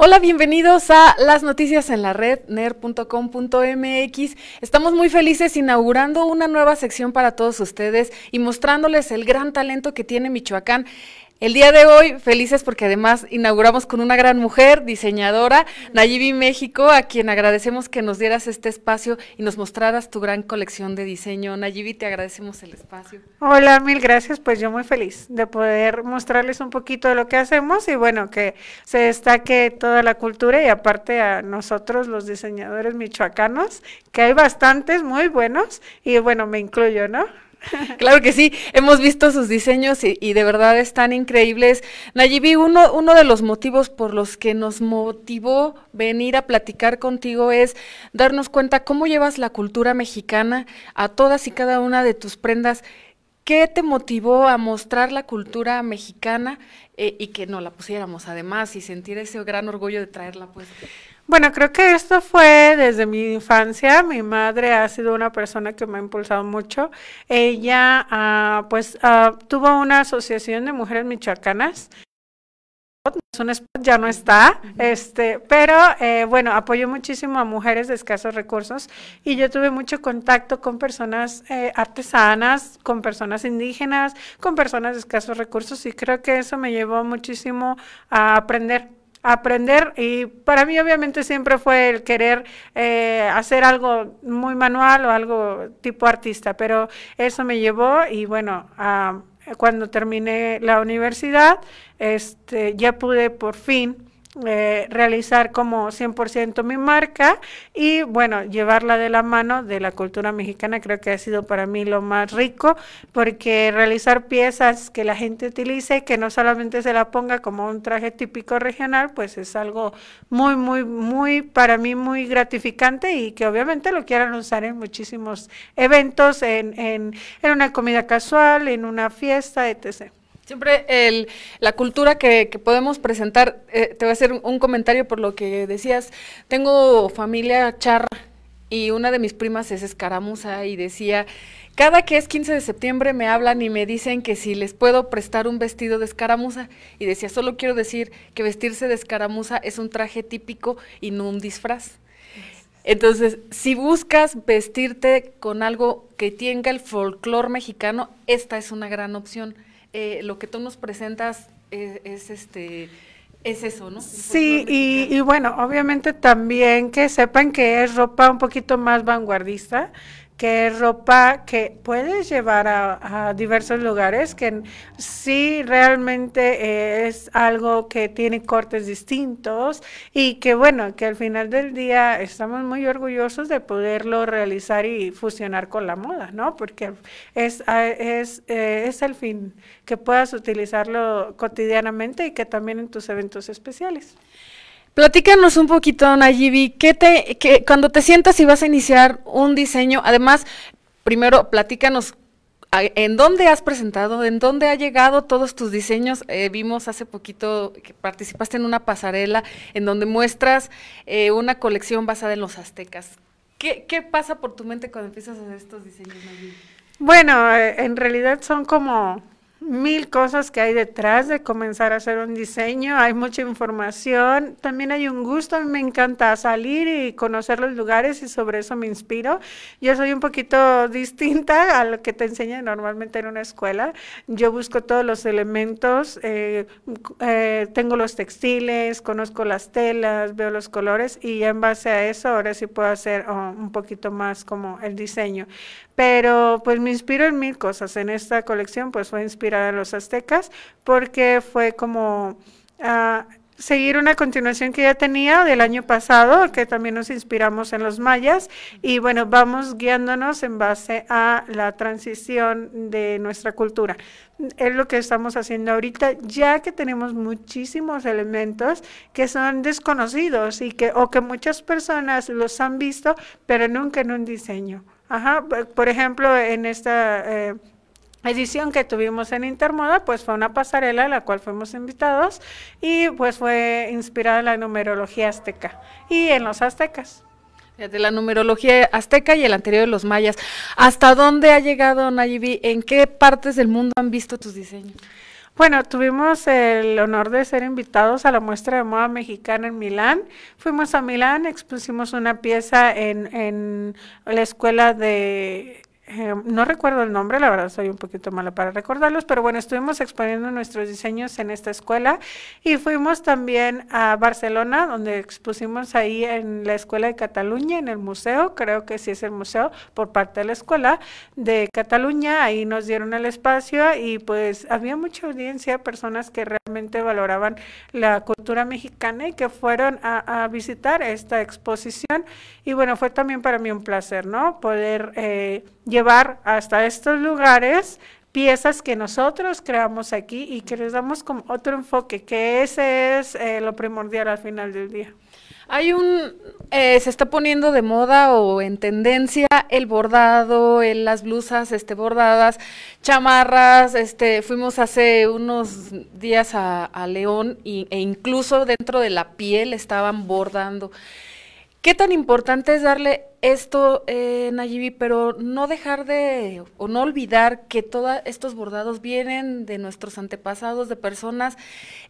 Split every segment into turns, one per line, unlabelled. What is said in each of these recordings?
Hola, bienvenidos a las noticias en la red ner.com.mx. Estamos muy felices inaugurando una nueva sección para todos ustedes y mostrándoles el gran talento que tiene Michoacán. El día de hoy, felices porque además inauguramos con una gran mujer, diseñadora, Nayibi México, a quien agradecemos que nos dieras este espacio y nos mostraras tu gran colección de diseño. Nayibi, te agradecemos el espacio.
Hola, mil gracias. Pues yo muy feliz de poder mostrarles un poquito de lo que hacemos y bueno, que se destaque toda la cultura y aparte a nosotros los diseñadores michoacanos, que hay
bastantes muy buenos y bueno, me incluyo, ¿no? Claro que sí, hemos visto sus diseños y, de verdad están increíbles. Nayibi, uno, uno de los motivos por los que nos motivó venir a platicar contigo es darnos cuenta cómo llevas la cultura mexicana a todas y cada una de tus prendas. ¿Qué te motivó a mostrar la cultura mexicana eh, y que no la pusiéramos además y sentir ese gran orgullo de traerla? Pues bueno, creo que esto fue desde mi infancia. Mi
madre ha sido una persona que me ha impulsado mucho. Ella, ah, pues, ah, tuvo una asociación de mujeres michoacanas. Es un spot, ya no está, este, pero eh, bueno, apoyó muchísimo a mujeres de escasos recursos y yo tuve mucho contacto con personas eh, artesanas, con personas indígenas, con personas de escasos recursos y creo que eso me llevó muchísimo a aprender aprender y para mí obviamente siempre fue el querer eh, hacer algo muy manual o algo tipo artista, pero eso me llevó y bueno, cuando terminé la universidad, este, ya pude por fin eh, realizar como 100% mi marca y bueno, llevarla de la mano de la cultura mexicana creo que ha sido para mí lo más rico porque realizar piezas que la gente utilice, que no solamente se la ponga como un traje típico regional, pues es algo muy, muy, muy para mí muy gratificante y que obviamente lo quieran usar en muchísimos eventos, en, en, en una comida casual, en una fiesta,
etc. Siempre el, la cultura que, podemos presentar, eh, te voy a hacer un comentario por lo que decías, tengo familia charra y una de mis primas es escaramuza y decía, cada que es 15 de septiembre me hablan y me dicen que si les puedo prestar un vestido de escaramuza y decía, solo quiero decir que vestirse de escaramuza es un traje típico y no un disfraz. Entonces, si buscas vestirte con algo que tenga el folclor mexicano, esta es una gran opción. Eh, lo que tú nos presentas es, este es eso, ¿no? Sí,
y, bueno, obviamente también que sepan que es ropa un poquito más vanguardista, que es ropa que puedes llevar a, diversos lugares, que sí realmente eh, es algo que tiene cortes distintos y que bueno, que al final del día estamos muy orgullosos de poderlo realizar y fusionar con la moda, ¿no? Porque es, es, eh, es el fin, que puedas utilizarlo cotidianamente y que también en tus eventos especiales.
Platícanos un poquito, Nayibi, ¿qué te, cuando te sientas y vas a iniciar un diseño, además, primero platícanos ¿En dónde has presentado? ¿En dónde ha llegado todos tus diseños? Eh, vimos hace poquito que participaste en una pasarela en donde muestras eh, una colección basada en los aztecas. ¿Qué, ¿Qué, pasa por tu mente cuando empiezas a hacer estos diseños? Bueno, eh, en realidad son como
mil cosas que hay detrás de comenzar a hacer un diseño, hay mucha información, también hay un gusto, a me encanta salir y conocer los lugares y sobre eso me inspiro. Yo soy un poquito distinta a lo que te enseñan normalmente en una escuela, yo busco todos los elementos, eh, eh, tengo los textiles, conozco las telas, veo los colores y ya en base a eso ahora sí puedo hacer oh, un poquito más como el diseño. Pero pues me inspiro en mil cosas, en esta colección pues fue inspirar los aztecas, porque fue como ah, seguir una continuación que ya tenía del año pasado, que también nos inspiramos en los mayas, y bueno, vamos guiándonos en base a la transición de nuestra cultura. Es lo que estamos haciendo ahorita, ya que tenemos muchísimos elementos que son desconocidos y que, o que muchas personas los han visto, pero nunca en un diseño. por ejemplo, en esta... Eh, edición que tuvimos en Intermoda, pues fue una pasarela a la cual fuimos invitados y pues fue inspirada en la numerología azteca y en los aztecas.
De la numerología azteca y el anterior de los mayas. ¿Hasta dónde ha llegado Nayibi? ¿En qué partes del mundo han visto tus diseños? Bueno, tuvimos el honor de ser invitados a la muestra de moda mexicana
en Milán. Fuimos a Milán, expusimos una pieza en, en la escuela de Em, no recuerdo el nombre, la verdad soy un poquito mala para recordarlos, pero bueno, estuvimos exponiendo nuestros diseños en esta escuela y fuimos también a Barcelona, donde expusimos ahí en la Escuela de Cataluña, en el museo, creo que sí es el museo por parte de la Escuela de Cataluña, ahí nos dieron el espacio y pues había mucha audiencia, personas que realmente valoraban la cultura mexicana y que fueron a, visitar esta exposición y bueno, fue también para mí un placer, ¿no? Poder... Eh, llevar hasta estos lugares piezas que nosotros creamos aquí y que les damos como otro enfoque, que ese es eh, lo primordial al final del día.
Hay un, eh, se está poniendo de moda o en tendencia el bordado, en las blusas este, bordadas, chamarras, este, fuimos hace unos días a, León e incluso dentro de la piel estaban bordando. ¿Qué tan importante es darle esto, eh, Nayibi, pero no dejar de o no olvidar que todos estos bordados vienen de nuestros antepasados, de personas,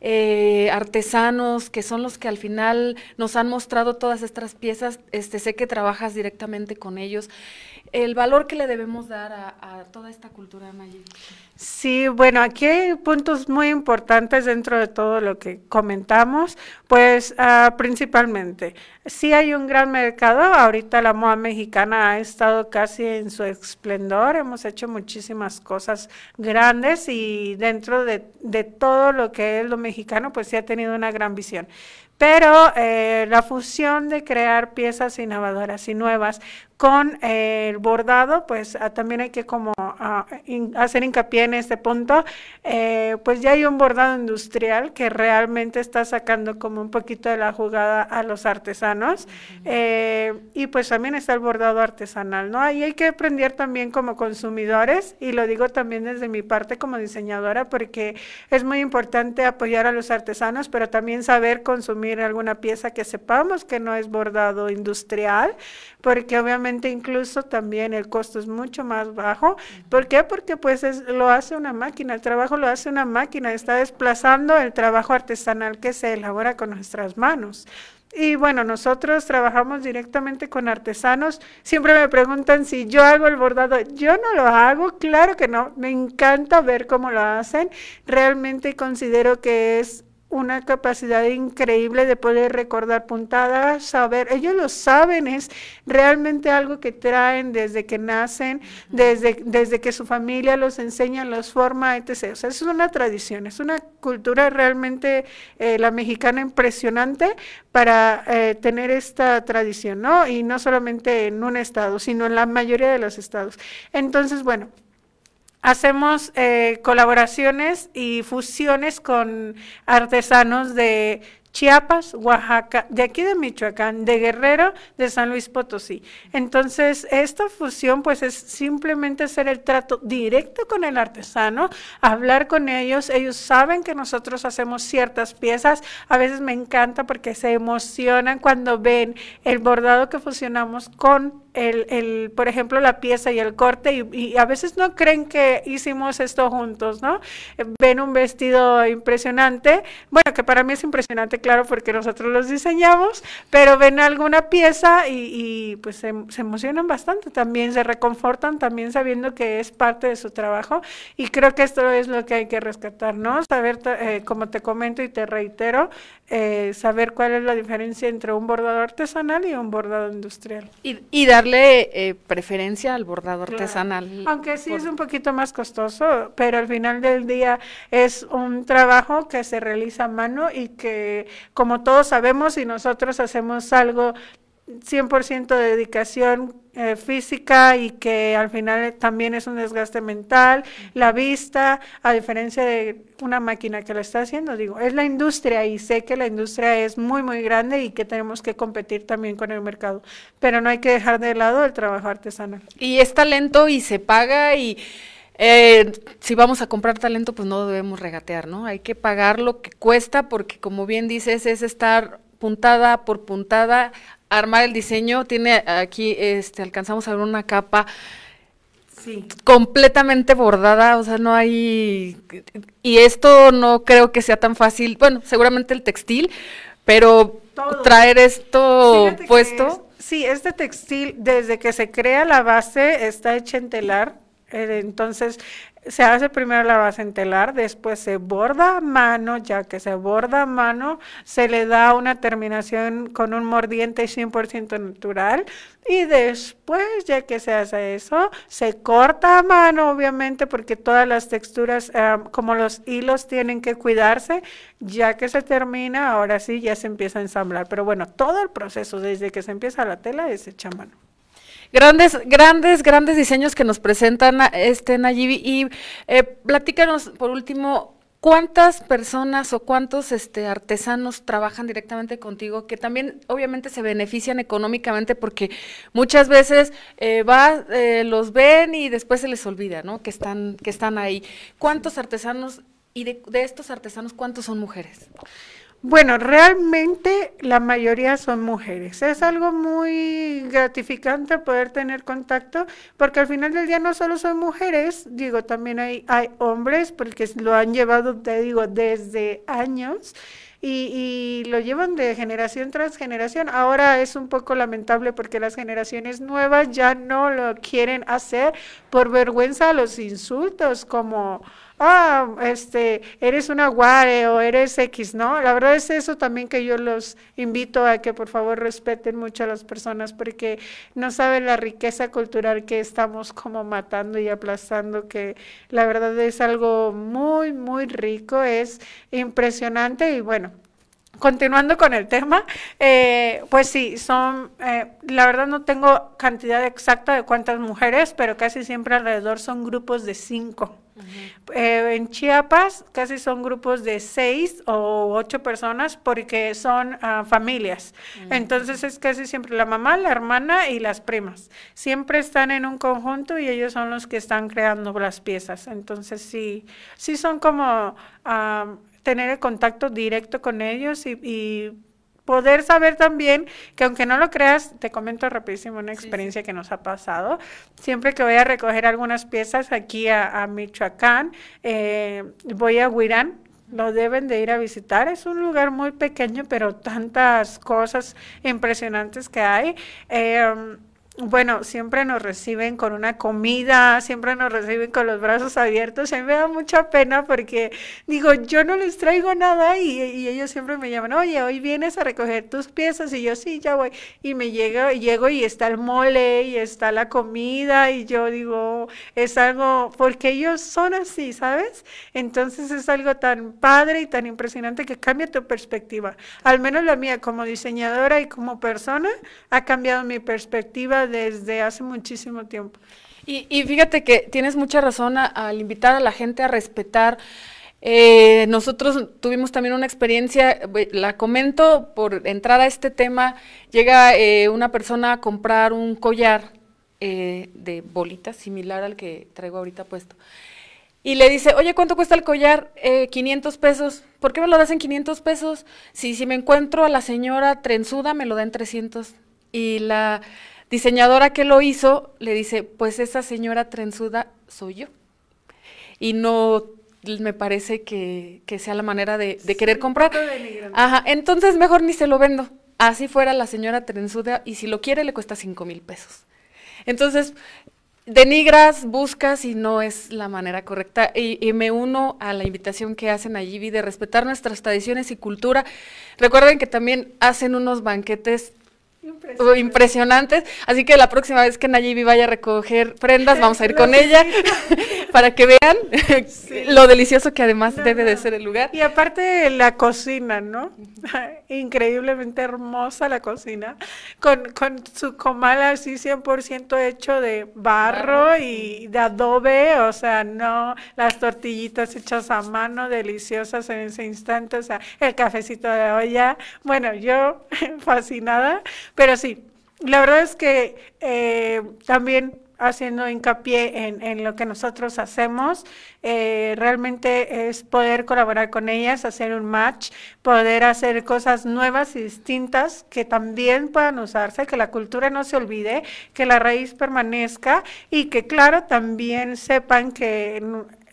eh, artesanos, que son los que al final nos han mostrado todas estas piezas. Este, sé que trabajas directamente con ellos el valor que le debemos dar a, toda esta cultura maya. Sí, bueno,
aquí hay puntos muy importantes dentro de todo lo que comentamos, pues ah, principalmente, sí hay un gran mercado, ahorita la moda mexicana ha estado casi en su esplendor, hemos hecho muchísimas cosas grandes y dentro de, todo lo que es lo mexicano, pues sí ha tenido una gran visión. Pero eh, la fusión de crear piezas innovadoras y nuevas con eh, el bordado, pues ah, también hay que como ah, hacer hincapié en este punto, eh, pues ya hay un bordado industrial que realmente está sacando como un poquito de la jugada a los artesanos eh, y pues también está el bordado artesanal, ¿no? Ahí hay que aprender también como consumidores y lo digo también desde mi parte como diseñadora porque es muy importante apoyar a los artesanos, pero también saber consumir alguna pieza que sepamos que no es bordado industrial, porque obviamente incluso también el costo es mucho más bajo. ¿Por qué? Porque pues lo hace una máquina, el trabajo lo hace una máquina, está desplazando el trabajo artesanal que se elabora con nuestras manos. Y bueno, nosotros trabajamos directamente con artesanos. Siempre me preguntan si yo hago el bordado. Yo no lo hago, claro que no. Me encanta ver cómo lo hacen. Realmente considero que es una capacidad increíble de poder recordar puntadas, saber, ellos lo saben, es realmente algo que traen desde que nacen, desde, desde que su familia los enseña, los forma, etc. O sea, es una tradición, es una cultura realmente, eh, la mexicana, impresionante para eh, tener esta tradición, ¿no? Y no solamente en un estado, sino en la mayoría de los estados. Entonces, bueno, hacemos eh, colaboraciones y fusiones con artesanos de Chiapas, Oaxaca, de aquí de Michoacán, de Guerrero, de San Luis Potosí. Entonces, esta fusión pues es simplemente hacer el trato directo con el artesano, hablar con ellos, ellos saben que nosotros hacemos ciertas piezas, a veces me encanta porque se emocionan cuando ven el bordado que fusionamos con el, el, por ejemplo, la pieza y el corte, y, y, a veces no creen que hicimos esto juntos, ¿no? Ven un vestido impresionante, bueno, que para mí es impresionante, claro, porque nosotros los diseñamos, pero ven alguna pieza y, pues se, emocionan bastante, también se reconfortan, también sabiendo que es parte de su trabajo y creo que esto es lo que hay que rescatar, ¿no? Saber, eh, como te comento y te reitero, eh, saber cuál es la diferencia entre un bordado artesanal y un bordado industrial. Y, darle
eh, preferencia al bordado artesanal.
Aunque sí es un poquito más costoso, pero al final del día es un trabajo que se realiza más y que como todos sabemos y nosotros hacemos algo 100% de dedicación eh, física y que al final también es un desgaste mental, la vista, a diferencia de una máquina que lo está haciendo, digo, es la industria y sé que la industria es muy, muy grande y que tenemos que competir también con el mercado, pero no hay que dejar de lado el trabajo artesanal.
Y es talento y se paga y eh, si vamos a comprar talento, pues no debemos regatear, ¿no? Hay que pagar lo que cuesta, porque como bien dices, es estar puntada por puntada, armar el diseño, tiene aquí, este, alcanzamos a ver una capa completamente bordada, o sea, no hay, y esto no creo que sea tan fácil, bueno, seguramente el textil, pero traer esto puesto. sí, este textil, desde que se crea la
base, está hecha en telar, eh, entonces se hace primero la base en telar, después se borda a mano, ya que se borda a mano, se le da una terminación con un mordiente 100% natural y después, ya que se hace eso, se corta a mano, obviamente, porque todas las texturas, como los hilos, tienen que cuidarse, ya que se termina, ahora sí, ya se empieza a
ensamblar. Pero bueno, todo el proceso, desde que se empieza la tela, es hecha a mano. Grandes, grandes, grandes diseños que nos presentan este Nayibi. Y eh, platícanos, por último, ¿Cuántas personas o cuántos este, artesanos trabajan directamente contigo que también obviamente se benefician económicamente porque muchas veces eh, va, eh, los ven y después se les olvida ¿no? que, están, que están ahí? ¿Cuántos artesanos y de, de estos artesanos cuántos son mujeres? Bueno,
realmente la mayoría son mujeres. Es algo muy gratificante poder tener contacto, porque al final del día no solo son mujeres, digo, también hay, hay hombres, porque lo han llevado, te digo, desde años. Y, y, lo llevan de generación tras generación. Ahora es un poco lamentable porque las generaciones nuevas ya no lo quieren hacer por vergüenza a los insultos como ah, este, eres una guare o eres X, ¿no? La verdad es eso también que yo los invito a que por favor respeten mucho a las personas porque no saben la riqueza cultural que estamos como matando y aplastando, que la verdad es algo muy, muy rico, es impresionante y bueno, Continuando con el tema, eh, pues sí, son, eh, la verdad no tengo cantidad exacta de cuántas mujeres, pero casi siempre alrededor son grupos de cinco. Eh, en Chiapas casi son grupos de seis o ocho personas porque son ah, familias. Mm. Entonces es casi siempre la mamá, la hermana y las primas. Siempre están en un conjunto y ellos son los que están creando las piezas. Entonces sí, sí son como ah, tener el contacto directo con ellos y poder saber también que aunque no lo creas, te comento rapidísimo una experiencia que nos ha pasado. Siempre que voy a recoger algunas piezas aquí a, Michoacán, eh, voy a Huirán, lo deben de ir a visitar. Es un lugar muy pequeño, pero tantas cosas impresionantes que hay. Eh, bueno, siempre nos reciben con una comida, siempre nos reciben con los brazos abiertos. A mí me da mucha pena porque digo, yo no les traigo nada y, ellos siempre me llaman, oye, hoy vienes a recoger tus piezas y yo sí, ya voy. Y me llega, llego y está el mole y está la comida y yo digo, es algo, porque ellos son así, ¿sabes? Entonces es algo tan padre y tan impresionante que cambia tu perspectiva. Al menos la mía como diseñadora y como persona ha cambiado mi perspectiva desde hace muchísimo
tiempo. Y, fíjate que tienes mucha razón al invitar a la gente a respetar. Eh, nosotros tuvimos también una experiencia, eh, la comento por entrar a este tema, llega eh, una persona a comprar un collar de bolitas similar al que traigo ahorita puesto. Y le dice, oye, ¿cuánto cuesta el collar? 500 pesos. ¿Por qué me lo das en 500 pesos? Si, si me encuentro a la señora trenzuda, me lo da en 300. Y la diseñadora que lo hizo le dice, pues esa señora trenzuda soy yo. Y no me parece que, sea la manera de, querer comprar. Ajá, entonces mejor ni se lo vendo. Así fuera la señora trenzuda y si lo quiere le cuesta cinco mil pesos. Entonces, denigras, buscas y no es la manera correcta. Y, y, me uno a la invitación que hacen allí de respetar nuestras tradiciones y cultura. Recuerden que también hacen unos banquetes impresionantes. Así que la próxima vez que Nayibi vaya a recoger prendas, vamos a ir con ella para que vean lo delicioso que además debe de ser el lugar. Y aparte la cocina, ¿no?
Increíblemente hermosa la cocina, con, su comal así 100% hecho de barro y de adobe, o sea, no, las tortillitas hechas a mano, deliciosas en ese instante, o sea, el cafecito de olla. Bueno, yo fascinada pero sí, la verdad es que eh, también haciendo hincapié en, lo que nosotros hacemos, eh, realmente es poder colaborar con ellas, hacer un match, poder hacer cosas nuevas y distintas que también puedan usarse, que la cultura no se olvide, que la raíz permanezca y que claro también sepan que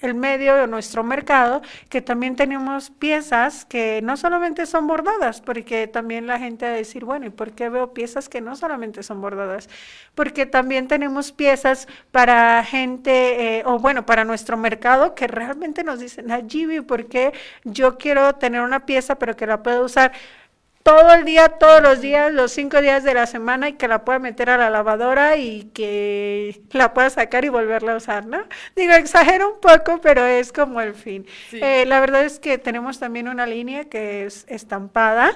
el medio de nuestro mercado, que también tenemos piezas que no solamente son bordadas, porque también la gente va a decir, bueno, ¿y por qué veo piezas que no solamente son bordadas? Porque también tenemos piezas para gente, eh, o bueno, para nuestro mercado, que realmente nos dicen, allí ¿por qué yo quiero tener una pieza, pero que la puedo usar? todo el día, todos los días, los cinco días de la semana y que la pueda meter a la lavadora y que la pueda sacar y volverla a usar, ¿no? Digo, exagero un poco, pero es como el fin. Eh, la verdad es que tenemos también una línea que es estampada.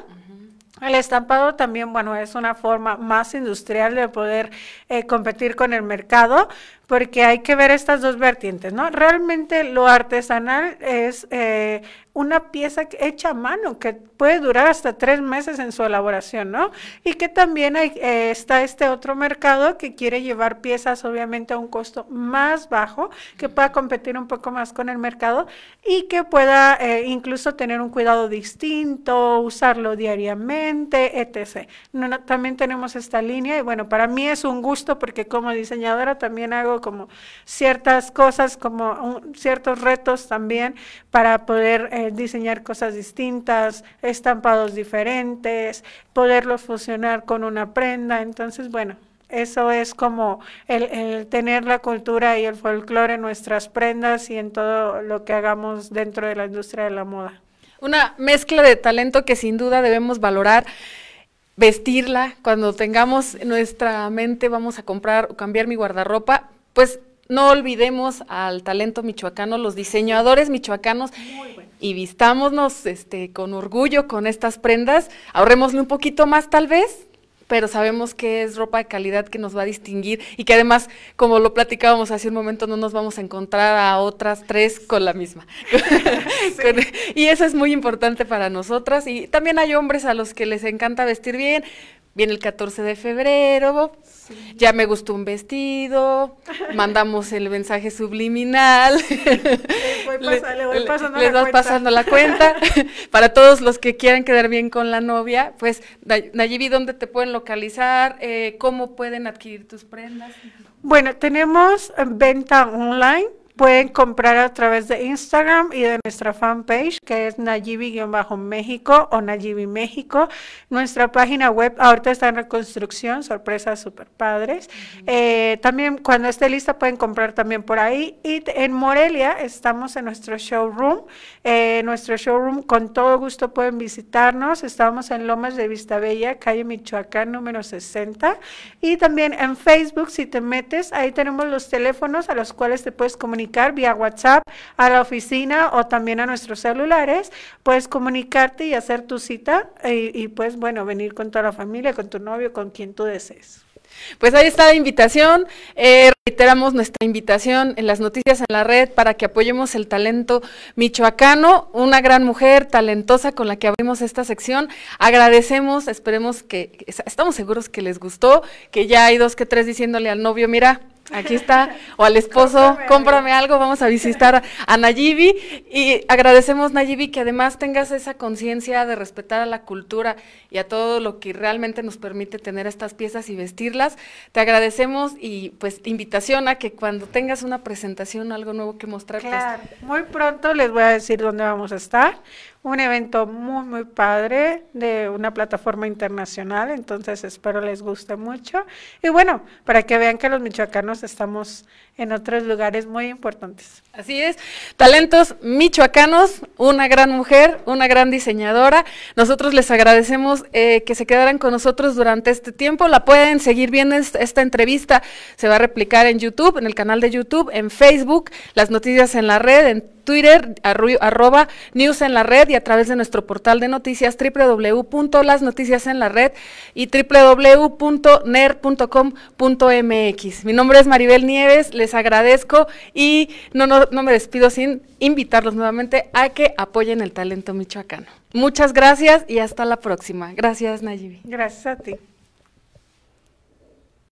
El estampado también, bueno, es una forma más industrial de poder eh, competir con el mercado, porque hay que ver estas dos vertientes, ¿no? Realmente lo artesanal es eh, una pieza hecha a mano que puede durar hasta tres meses en su elaboración, ¿no? Y que también hay, eh, está este otro mercado que quiere llevar piezas obviamente a un costo más bajo, que pueda competir un poco más con el mercado y que pueda eh, incluso tener un cuidado distinto, usarlo diariamente, etc. también tenemos esta línea y bueno, para mí es un gusto porque como diseñadora también hago como ciertas cosas, como ciertos retos también para poder eh, diseñar cosas distintas, estampados diferentes, poderlos fusionar con una prenda. Entonces, bueno, eso es como el, tener la cultura y el folclore en nuestras prendas y en todo lo que hagamos dentro
de la industria de la moda. Una mezcla de talento que sin duda debemos valorar, vestirla. Cuando tengamos nuestra mente, vamos a comprar o cambiar mi guardarropa, pues no olvidemos al talento michoacano, los diseñadores michoacanos y vistámonos este, con orgullo con estas prendas, ahorrémosle un poquito más tal vez, pero sabemos que es ropa de calidad que nos va a distinguir y que además, como lo platicábamos hace un momento, no nos vamos a encontrar a otras tres con la misma. y eso es muy importante para nosotras. Y también hay hombres a los que les encanta vestir bien, viene el 14 de febrero, ya me gustó un vestido, mandamos el mensaje subliminal.
le, voy pasando la cuenta. pasando
la cuenta. Para todos los que quieran quedar bien con la novia, pues Nayibi, ¿dónde te pueden localizar? Eh, ¿Cómo pueden adquirir tus prendas? Bueno,
tenemos eh, venta online Pueden comprar a través de Instagram y de nuestra fanpage que es Nayibi-México o Nayibi México. Nuestra página web ahorita está en reconstrucción, sorpresa super padres. Eh, también cuando esté lista pueden comprar también por ahí. Y en Morelia estamos en nuestro showroom. Eh, nuestro showroom con todo gusto pueden visitarnos. Estamos en Lomas de Vista Bella, calle Michoacán número 60. Y también en Facebook, si te metes, ahí tenemos los teléfonos a los cuales te puedes comunicar vía WhatsApp a la oficina o también a nuestros celulares, puedes comunicarte y hacer tu cita y, pues bueno, venir con toda la familia, con tu novio, con quien tú desees.
Pues ahí está la invitación. Eh, reiteramos nuestra invitación en las noticias en la red para que apoyemos el talento michoacano, una gran mujer talentosa con la que abrimos esta sección. Agradecemos, esperemos que, estamos seguros que les gustó, que ya hay dos que tres diciéndole al novio, mira, Aquí está, o al esposo, cómprame, algo. vamos a visitar a Nayibi y agradecemos Nayibi que además tengas esa conciencia de respetar a la cultura y a todo lo que realmente nos permite tener estas piezas y vestirlas. Te agradecemos y pues invitación a que cuando tengas una presentación algo nuevo que mostrar. Pues claro, muy pronto les voy a decir
dónde vamos a estar, un evento muy, muy padre de una plataforma internacional, entonces espero les guste mucho. Y bueno, para que vean que los michoacanos
estamos en otros lugares muy importantes. Así es, talentos michoacanos, una gran mujer, una gran diseñadora. Nosotros les agradecemos eh, que se quedaran con nosotros durante este tiempo. La pueden seguir viendo esta entrevista, se va a replicar en YouTube, en el canal de YouTube, en Facebook, las noticias en la red, en Twitter, arroba News en la Red y a través de nuestro portal de noticias www.lasnoticiasenlared y www.ner.com.mx. Mi nombre es Maribel Nieves, les agradezco y no, no, no me despido sin invitarlos nuevamente a que apoyen el talento michoacano. Muchas gracias y hasta la próxima. Gracias, Nayibi.
Gracias a ti.